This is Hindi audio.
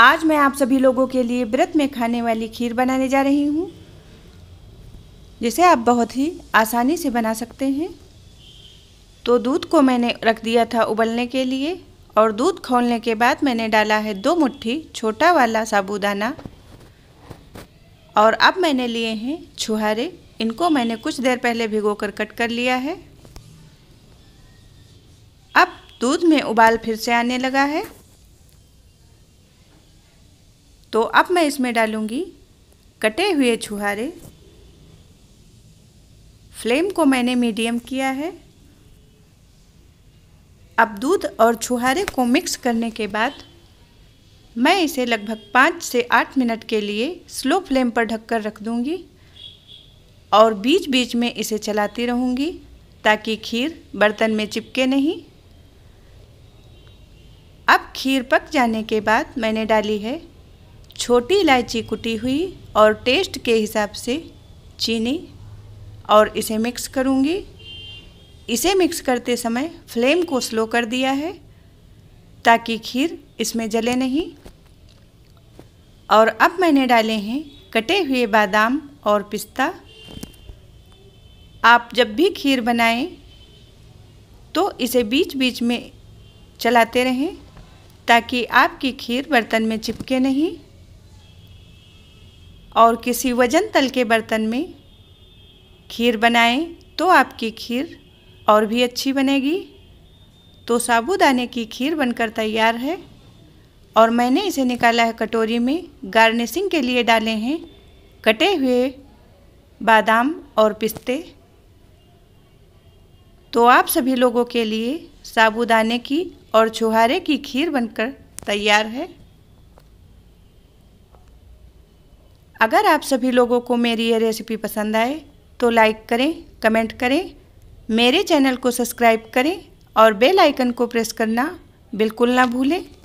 आज मैं आप सभी लोगों के लिए व्रत में खाने वाली खीर बनाने जा रही हूँ जिसे आप बहुत ही आसानी से बना सकते हैं तो दूध को मैंने रख दिया था उबलने के लिए और दूध खोलने के बाद मैंने डाला है दो मुट्ठी छोटा वाला साबूदाना और अब मैंने लिए हैं छुहारे इनको मैंने कुछ देर पहले भिगो कर कट कर लिया है अब दूध में उबाल फिर से आने लगा है तो अब मैं इसमें डालूँगी कटे हुए छुहारे फ्लेम को मैंने मीडियम किया है अब दूध और छुहारे को मिक्स करने के बाद मैं इसे लगभग पाँच से आठ मिनट के लिए स्लो फ्लेम पर ढककर रख दूँगी और बीच बीच में इसे चलाती रहूँगी ताकि खीर बर्तन में चिपके नहीं अब खीर पक जाने के बाद मैंने डाली है छोटी इलायची कुटी हुई और टेस्ट के हिसाब से चीनी और इसे मिक्स करूँगी इसे मिक्स करते समय फ्लेम को स्लो कर दिया है ताकि खीर इसमें जले नहीं और अब मैंने डाले हैं कटे हुए बादाम और पिस्ता आप जब भी खीर बनाएं तो इसे बीच बीच में चलाते रहें ताकि आपकी खीर बर्तन में चिपके नहीं और किसी वजन तल के बर्तन में खीर बनाएं तो आपकी खीर और भी अच्छी बनेगी तो साबूदाने की खीर बनकर तैयार है और मैंने इसे निकाला है कटोरी में गार्निशिंग के लिए डाले हैं कटे हुए बादाम और पिस्ते तो आप सभी लोगों के लिए साबूदाने की और छुहारे की खीर बनकर तैयार है अगर आप सभी लोगों को मेरी ये रेसिपी पसंद आए तो लाइक करें कमेंट करें मेरे चैनल को सब्सक्राइब करें और बेल आइकन को प्रेस करना बिल्कुल ना भूलें